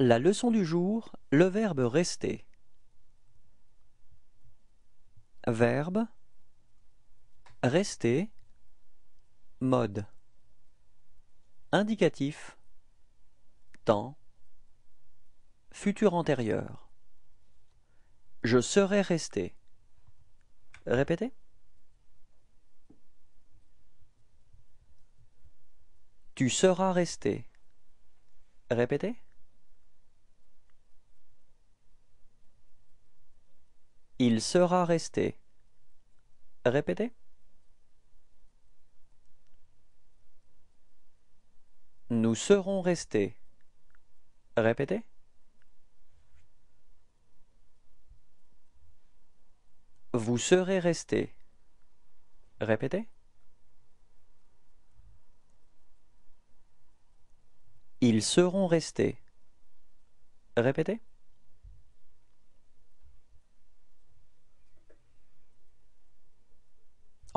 La leçon du jour, le verbe rester. Verbe rester mode indicatif temps futur antérieur Je serai resté. Répétez. Tu seras resté. Répétez. Il sera resté. Répétez. Nous serons restés. Répétez. Vous serez restés. Répétez. Ils seront restés. Répétez.